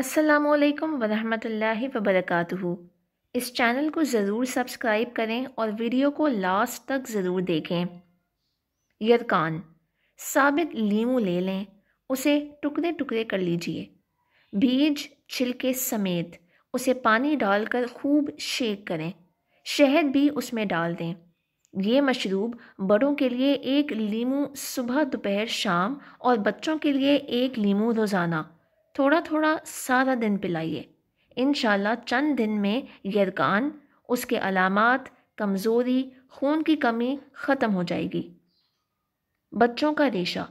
अस्सलाम वालेकुम वरहमतुल्लाहि वबरकातुहू इस चैनल को ज़रूर सब्सक्राइब करें और वीडियो को लास्ट तक ज़रूर देखें यरकान साबित लीमू ले लें उसे टुकड़े टुकड़े कर लीजिए बीज छिलके समेत उसे पानी डालकर खूब शेक करें शहद भी उसमें डाल दें ये मशरूब बड़ों के लिए एक लीमू सुबह दोपहर शाम और बच्चों के लिए एक लीमू रोज़ाना थोड़ा थोड़ा सारा दिन पिलाइए इन चंद दिन में यरकान उसके अलामत कमज़ोरी खून की कमी ख़त्म हो जाएगी बच्चों का रेशा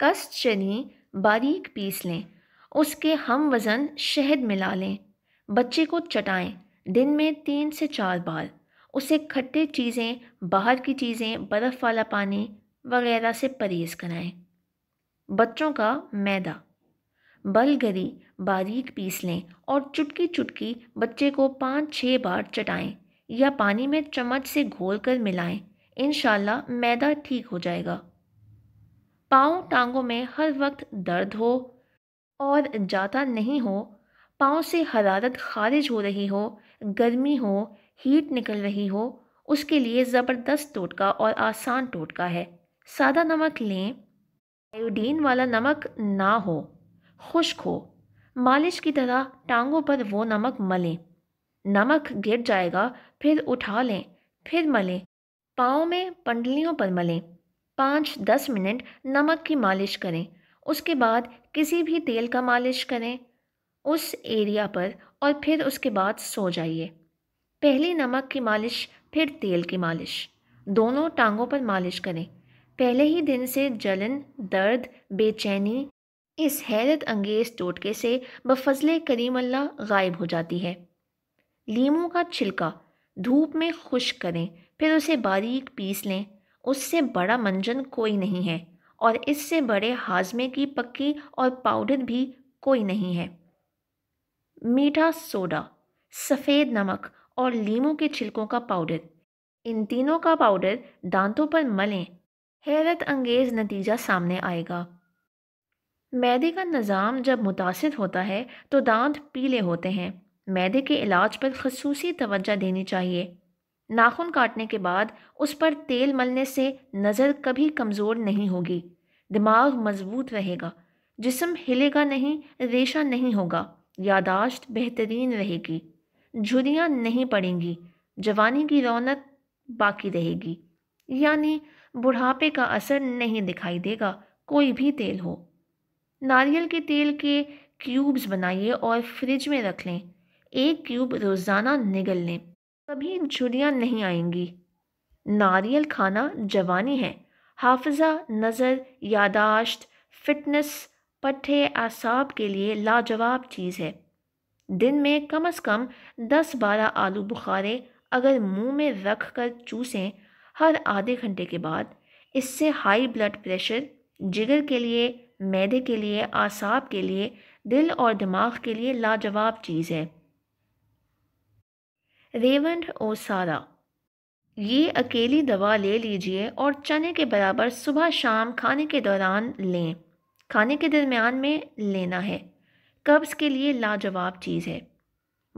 कस चनी बारीक पीस लें उसके हम वज़न शहद मिला लें बच्चे को चटाएं दिन में तीन से चार बार उसे खट्टे चीज़ें बाहर की चीज़ें बर्फ़ वाला पानी वगैरह से परहेज़ कराएं बच्चों का मैदा बलगरी बारीक पीस लें और चुटकी चुटकी बच्चे को पाँच छः बार चटाएं या पानी में चम्मच से घोलकर मिलाएं इन मैदा ठीक हो जाएगा पाँव टांगों में हर वक्त दर्द हो और जाता नहीं हो पाँव से हरारत खारिज हो रही हो गर्मी हो हीट निकल रही हो उसके लिए ज़बरदस्त टोटका और आसान टोटका है सादा नमक लें आयोडीन वाला नमक ना हो खुश्क हो मालिश की तरह टांगों पर वो नमक मलें नमक गिर जाएगा फिर उठा लें फिर मलें पाँव में पंडलियों पर मलें पाँच दस मिनट नमक की मालिश करें उसके बाद किसी भी तेल का मालिश करें उस एरिया पर और फिर उसके बाद सो जाइए पहली नमक की मालिश फिर तेल की मालिश दोनों टांगों पर मालिश करें पहले ही दिन से जलन दर्द बेचैनी इस हैरत अंगेज टोटके से बफजल करीम अल्लाह गायब हो जाती है लीमू का छिलका धूप में खुश्क करें फिर उसे बारीक पीस लें उससे बड़ा मंजन कोई नहीं है और इससे बड़े हाजमे की पक्की और पाउडर भी कोई नहीं है मीठा सोडा सफ़ेद नमक और लीमू के छिलकों का पाउडर इन तीनों का पाउडर दांतों पर मलें हैरत अंगेज़ नतीजा सामने आएगा मैदे का निज़ाम जब मुतासर होता है तो दांत पीले होते हैं मैदे के इलाज पर खसूस तोज्जा देनी चाहिए नाखून काटने के बाद उस पर तेल मलने से नज़र कभी कमज़ोर नहीं होगी दिमाग मजबूत रहेगा जिसम हिलेगा नहीं रेशा नहीं होगा यादाश्त बेहतरीन रहेगी झुरियाँ नहीं पड़ेंगी जवानी की रौनक बाकी रहेगी यानी बुढ़ापे का असर नहीं दिखाई देगा कोई भी तेल हो नारियल के तेल के क्यूब्स बनाइए और फ्रिज में रख लें एक क्यूब रोज़ाना निगल लें कभी झुरियाँ नहीं आएंगी नारियल खाना जवानी है हाफजा नज़र यादाश्त फिटनेस पट्टे आसाब के लिए लाजवाब चीज़ है दिन में कम अज़ कम दस बारह आलू बुखारे अगर मुंह में रख कर चूसें हर आधे घंटे के बाद इससे हाई ब्लड प्रेशर जिगर के लिए मैदे के लिए आसाब के लिए दिल और दिमाग के लिए लाजवाब चीज़ है रेवंड ओ सारा ये अकेली दवा ले लीजिए और चने के बराबर सुबह शाम खाने के दौरान लें खाने के दरमियान में लेना है कब्ज़ के लिए लाजवाब चीज़ है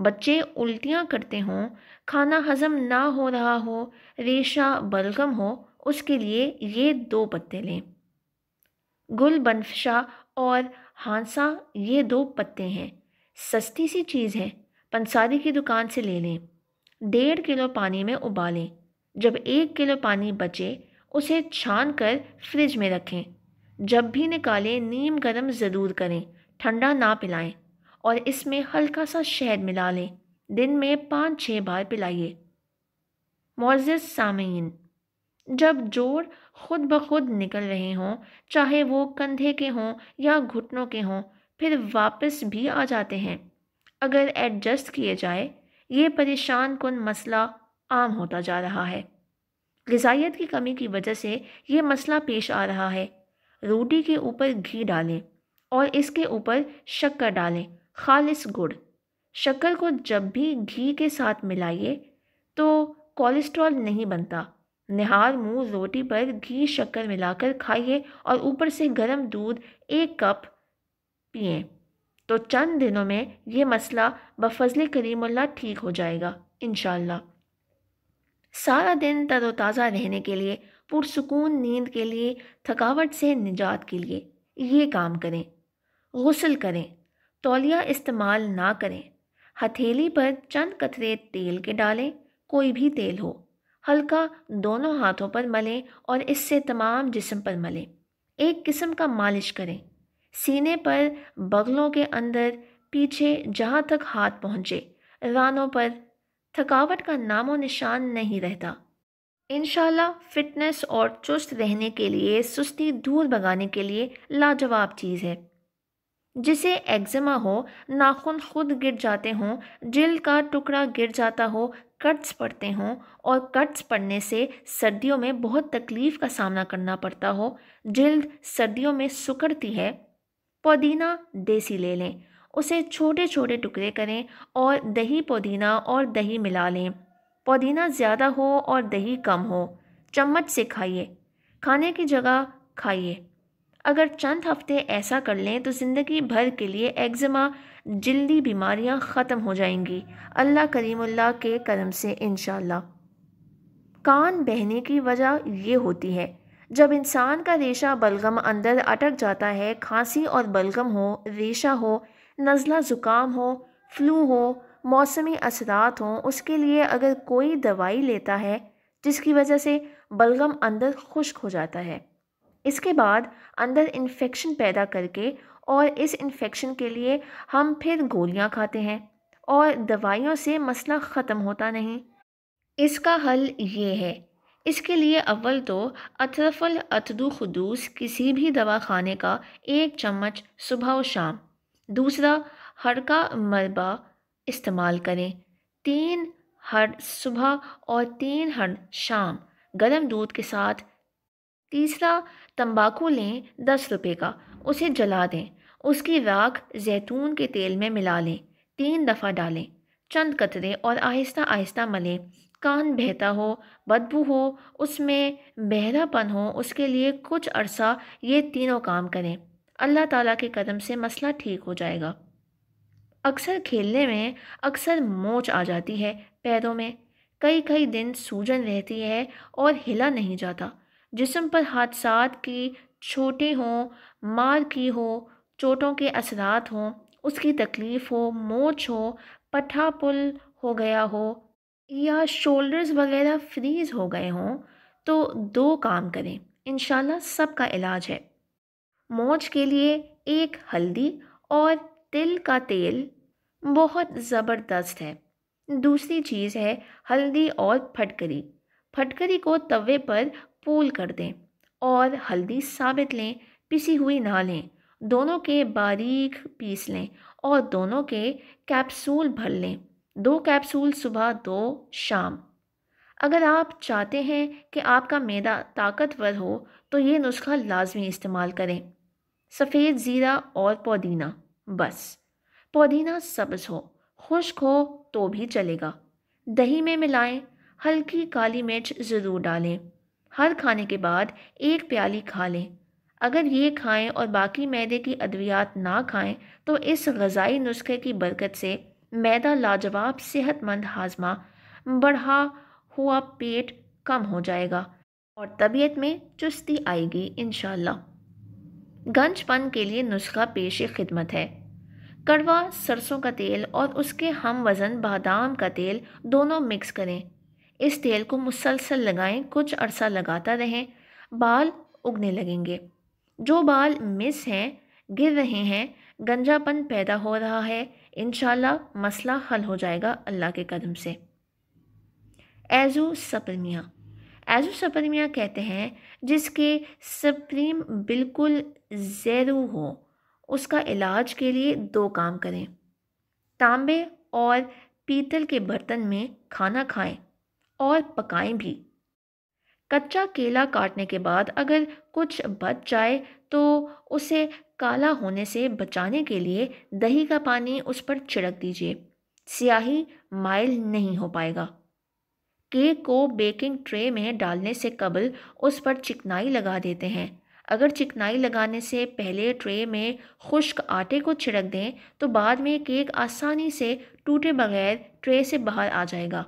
बच्चे उल्टियाँ करते हों खाना हजम ना हो रहा हो रेशा बलगम हो उसके लिए ये दो पत्ते लें गुल बनफशा और हांसा ये दो पत्ते हैं सस्ती सी चीज़ है पंसारी की दुकान से ले लें डेढ़ किलो पानी में उबालें जब एक किलो पानी बचे उसे छान कर फ्रिज में रखें जब भी निकालें नीम गर्म ज़रूर करें ठंडा ना पिलाएं और इसमें हल्का सा शहद मिला लें दिन में पाँच छः बार पिलाइए मोज़ सामीन जब जोड़ खुद ब खुद निकल रहे हों चाहे वो कंधे के हों या घुटनों के हों फिर वापस भी आ जाते हैं अगर एडजस्ट किए जाए ये परेशान कन मसला आम होता जा रहा है गजाइत की कमी की वजह से ये मसला पेश आ रहा है रोटी के ऊपर घी डालें और इसके ऊपर शक्कर डालें खालिस गुड़ शक्कर को जब भी घी के साथ मिलाइए तो कोलेस्ट्रॉल नहीं बनता निहार मूँग रोटी पर घी शक्कर मिलाकर खाइए और ऊपर से गर्म दूध एक कप पिए तो चंद दिनों में ये मसला बफजल करीमल्ला ठीक हो जाएगा इन सारा दिन तरोताज़ा रहने के लिए पुरसकून नींद के लिए थकावट से निजात के लिए ये काम करें गसल करें तौलिया इस्तेमाल ना करें हथेली पर चंद कतरे तेल के डालें कोई भी तेल हो हल्का दोनों हाथों पर मलें और इससे तमाम जिसम पर मलें एक किस्म का मालिश करें सीने पर बगलों के अंदर पीछे जहाँ तक हाथ पहुँचे रानों पर थकावट का नामो निशान नहीं रहता इन फिटनेस और चुस्त रहने के लिए सुस्ती दूर भगाने के लिए लाजवाब चीज़ है जिसे एक्जिमा हो नाखून खुद गिर जाते हों जिल का टुकड़ा गिर जाता हो कट्स पड़ते हों और कट्स पड़ने से सर्दियों में बहुत तकलीफ़ का सामना करना पड़ता हो जल्द सर्दियों में सुकड़ती है पुदीना देसी ले लें उसे छोटे छोटे टुकड़े करें और दही पुदीना और दही मिला लें पुदीना ज़्यादा हो और दही कम हो चम्मच से खाइए खाने की जगह खाइए अगर चंद हफ्ते ऐसा कर लें तो ज़िंदगी भर के लिए एग्जमा जल्दी बीमारियां ख़त्म हो जाएंगी अल्लाह करीमुल्लाह के करम से इन कान बहने की वजह ये होती है जब इंसान का रेशा बलगम अंदर अटक जाता है खांसी और बलगम हो रेशा हो नज़ला ज़ुकाम हो फ्लू हो मौसमी असरात हों उसके लिए अगर कोई दवाई लेता है जिसकी वजह से बलगम अंदर खुश्क हो जाता है इसके बाद अंदर इन्फेक्शन पैदा करके और इस इन्फेक्शन के लिए हम फिर गोलियां खाते हैं और दवाइयों से मसला ख़त्म होता नहीं इसका हल ये है इसके लिए अव्वल तो अथरफल अथदु खदूस किसी भी दवा खाने का एक चम्मच सुबह और शाम दूसरा हड़का मरबा इस्तेमाल करें तीन हर सुबह और तीन हर शाम गर्म दूध के साथ तीसरा तंबाकू लें दस रुपये का उसे जला दें उसकी राख जैतून के तेल में मिला लें तीन दफ़ा डालें चंद कतरे और आहिस्ता आहिस्ता मलें कान बहता हो बदबू हो उसमें बहरापन हो उसके लिए कुछ अरसा ये तीनों काम करें अल्लाह ताला के कदम से मसला ठीक हो जाएगा अक्सर खेलने में अक्सर मोच आ जाती है पैरों में कई कई दिन सूजन रहती है और हिला नहीं जाता जिसम पर हादसा की छोटे हों मार की हो चोटों के असरात हों उसकी तकलीफ़ हो मोच हो पठा पुल हो गया हो या शोल्डर्स वगैरह फ्रीज हो गए हों तो दो काम करें इन सब का इलाज है मोच के लिए एक हल्दी और तिल का तेल बहुत ज़बरदस्त है दूसरी चीज़ है हल्दी और फटकरी फटकरी को तवे पर फूल कर दें और हल्दी साबित लें पिसी हुई ना लें दोनों के बारीक पीस लें और दोनों के कैप्सूल भर लें दो कैप्सूल सुबह दो शाम अगर आप चाहते हैं कि आपका मैदा ताकतवर हो तो ये नुस्खा लाजमी इस्तेमाल करें सफ़ेद ज़ीरा और पुदीना बस पुदीना सब्ज़ हो खुश्क हो तो भी चलेगा दही में मिलाएं हल्की काली मिर्च ज़रूर डालें हर खाने के बाद एक प्याली खा लें अगर ये खाएं और बाकी मैदे की अद्वियात ना खाएं तो इस गज़ाई नुस्खे की बरकत से मैदा लाजवाब सेहतमंद हाजमा बढ़ा हुआ पेट कम हो जाएगा और तबीयत में चुस्ती आएगी इन गंजपन के लिए नुस्खा पेश खिदमत है कड़वा सरसों का तेल और उसके हम वज़न बादाम का तेल दोनों मिक्स करें इस तेल को मुसलसल लगाएं कुछ अरसा लगाता रहें बाल उगने लगेंगे जो बाल मिस हैं गिर रहे हैं गंजापन पैदा हो रहा है इन मसला हल हो जाएगा अल्लाह के कदम से एजू सपरमिया एजू सपरमिया कहते हैं जिसके सप्रीम बिल्कुल ज़ेरू हो उसका इलाज के लिए दो काम करें तांबे और पीतल के बर्तन में खाना खाएं और पकाएं भी कच्चा केला काटने के बाद अगर कुछ बच जाए तो उसे काला होने से बचाने के लिए दही का पानी उस पर छिड़क दीजिए स्याही माइल नहीं हो पाएगा केक को बेकिंग ट्रे में डालने से कबल उस पर चिकनाई लगा देते हैं अगर चिकनाई लगाने से पहले ट्रे में खुश्क आटे को छिड़क दें तो बाद में केक आसानी से टूटे बगैर ट्रे से बाहर आ जाएगा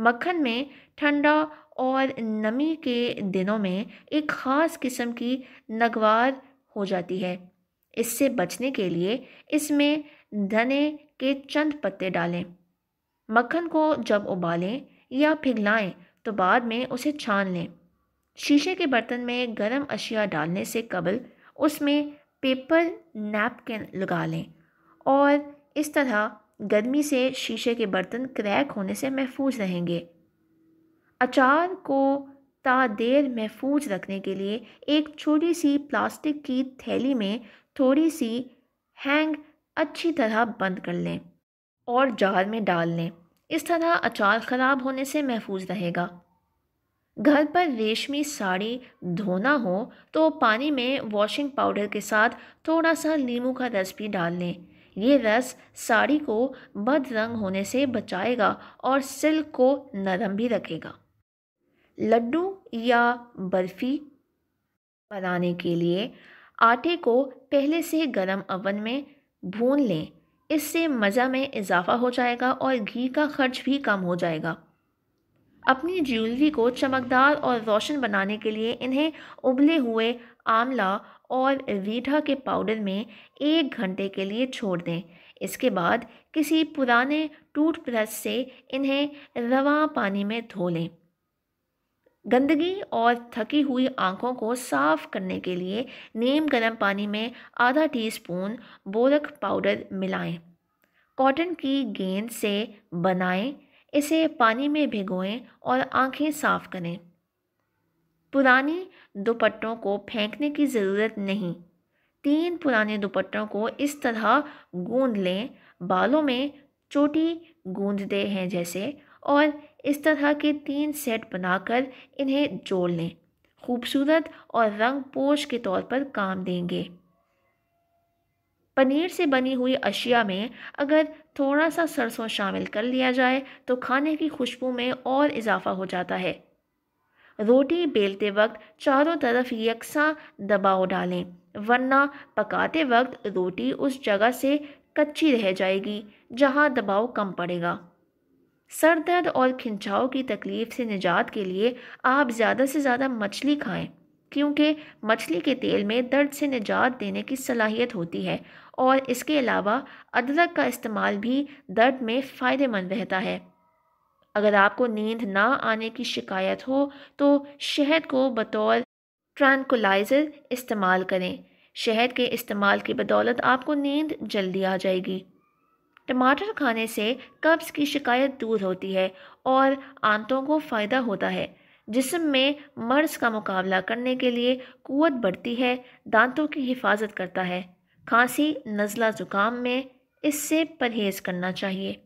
मक्खन में ठंडा और नमी के दिनों में एक ख़ास किस्म की नगवार हो जाती है इससे बचने के लिए इसमें धने के चंद पत्ते डालें मक्खन को जब उबालें या पिघलाएं तो बाद में उसे छान लें शीशे के बर्तन में गर्म अशिया डालने से कबल उसमें पेपर नैपकिन लगा लें और इस तरह गर्मी से शीशे के बर्तन क्रैक होने से महफूज रहेंगे अचार को ता देर महफूज रखने के लिए एक छोटी सी प्लास्टिक की थैली में थोड़ी सी हैंग अच्छी तरह बंद कर लें और जार में डाल लें इस तरह अचार ख़राब होने से महफूज रहेगा घर पर रेशमी साड़ी धोना हो तो पानी में वॉशिंग पाउडर के साथ थोड़ा सा नींबू का रस भी डाल लें ये रस साड़ी को मध रंग होने से बचाएगा और सिल्क को नरम भी रखेगा लड्डू या बर्फ़ी बनाने के लिए आटे को पहले से गर्म अवन में भून लें इससे मज़ा में इजाफा हो जाएगा और घी का खर्च भी कम हो जाएगा अपनी ज्वेलरी को चमकदार और रोशन बनाने के लिए इन्हें उबले हुए आंवला और रीठा के पाउडर में एक घंटे के लिए छोड़ दें इसके बाद किसी पुराने टूथब्रश से इन्हें रवा पानी में धो लें गंदगी और थकी हुई आंखों को साफ करने के लिए नीम गर्म पानी में आधा टीस्पून बोरक पाउडर मिलाएं। कॉटन की गेंद से बनाएं, इसे पानी में भिगोएं और आंखें साफ करें पुराने दुपट्टों को फेंकने की ज़रूरत नहीं तीन पुराने दुपट्टों को इस तरह गूंद लें बालों में चोटी गूंदते हैं जैसे और इस तरह के तीन सेट बनाकर इन्हें जोड़ लें खूबसूरत और रंग पोश के तौर पर काम देंगे पनीर से बनी हुई अशिया में अगर थोड़ा सा सरसों शामिल कर लिया जाए तो खाने की खुशबू में और इजाफा हो जाता है रोटी बेलते वक्त चारों तरफ यकसा दबाव डालें वरना पकाते वक्त रोटी उस जगह से कच्ची रह जाएगी जहाँ दबाव कम पड़ेगा सर दर्द और खिंचाव की तकलीफ़ से निजात के लिए आप ज़्यादा से ज़्यादा मछली खाएं क्योंकि मछली के तेल में दर्द से निजात देने की सलाहियत होती है और इसके अलावा अदरक का इस्तेमाल भी दर्द में फ़ायदेमंद रहता है अगर आपको नींद ना आने की शिकायत हो तो शहद को बतौर ट्रैंकुलाइज़र इस्तेमाल करें शहद के इस्तेमाल की बदौलत आपको नींद जल्दी आ जाएगी टमाटर खाने से कब्ज़ की शिकायत दूर होती है और आंतों को फ़ायदा होता है जिसम में मर्ज़ का मुकाबला करने के लिए कुत बढ़ती है दांतों की हिफाजत करता है खांसी नज़ला ज़ुकाम में इससे परहेज़ करना चाहिए